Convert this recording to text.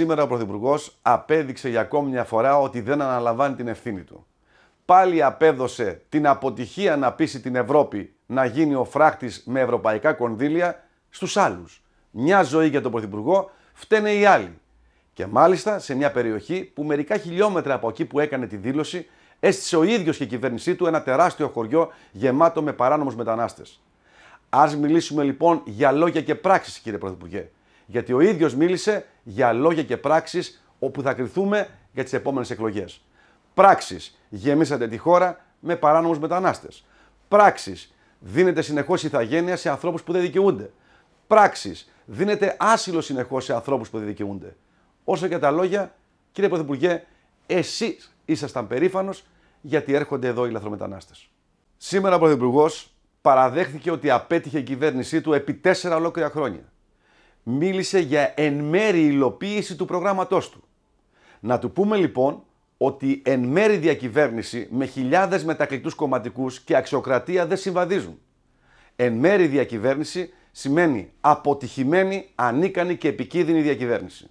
Σήμερα ο Πρωθυπουργός απέδειξε για ακόμη μια φορά ότι δεν αναλαμβάνει την ευθύνη του. Πάλι απέδωσε την αποτυχία να πείσει την Ευρώπη να γίνει ο φράχτης με ευρωπαϊκά κονδύλια στους άλλους. Μια ζωή για τον Πρωθυπουργό, φταίνε οι άλλοι. Και μάλιστα σε μια περιοχή που μερικά χιλιόμετρα από εκεί που έκανε τη δήλωση έστησε ο ίδιος και η κυβέρνησή του ένα τεράστιο χωριό γεμάτο με παράνομους μετανάστες. Ας μιλήσουμε λοιπόν για λόγια και πράξεις, κύριε Πρωθυπουργέ. Γιατί ο ίδιος μίλησε για λόγια και πράξεις όπου θα κρυθούμε για τις επόμενες εκλογές. Πράξεις. Γεμίσατε τη χώρα με παράνομους μετανάστες. Πράξεις. Δίνετε συνεχώς ηθαγένεια σε ανθρώπους που δεν δικαιούνται. Πράξεις. Δίνετε άσυλο συνεχώς σε ανθρώπους που δεν δικαιούνται. Όσο και τα λόγια, κύριε Πρωθυπουργέ, εσείς ήσασταν περήφανος γιατί έρχονται εδώ οι λαθρομετανάστες. Σήμερα ο Πρωθυπουργός παραδέχθηκε ότι απέτυχε η κυβέρνησή του επί τέσσερα ολόκληρα χρόνια μίλησε για εν μέρη υλοποίηση του προγράμματός του. Να του πούμε λοιπόν ότι εν μέρη διακυβέρνηση με χιλιάδες μετακλητούς κομματικούς και αξιοκρατία δεν συμβαδίζουν. Εν μέρη διακυβέρνηση σημαίνει αποτυχημένη, ανίκανη και επικίνδυνη διακυβέρνηση.